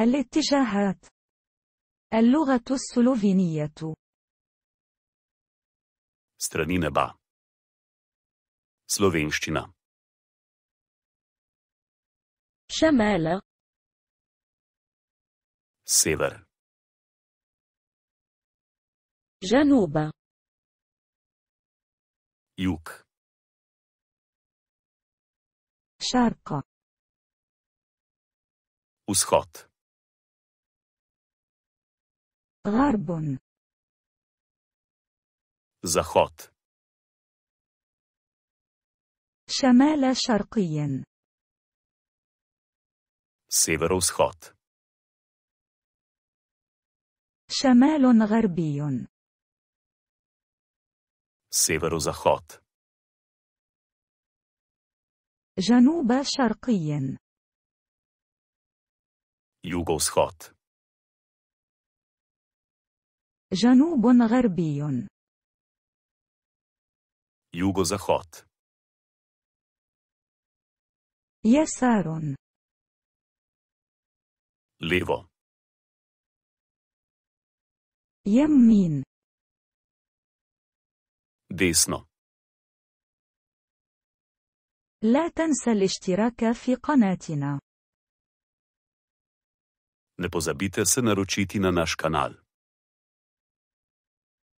الاتجاهات اللغة السلوفينية Stranine با Slovenščina. شمال Sever. جنوب Jug. شرق Vzhod. غرب زخوت شمال شرقيا سيفروس خوت شمال غربي سيفرو زخوت جنوب شرقي يوغوس خوت جنوب غربي يوغو زخوت يسار ليفو يمين ديسنو لا تنسى الاشتراك في قناتنا. Ne pozabite se naročiti na naš kanal.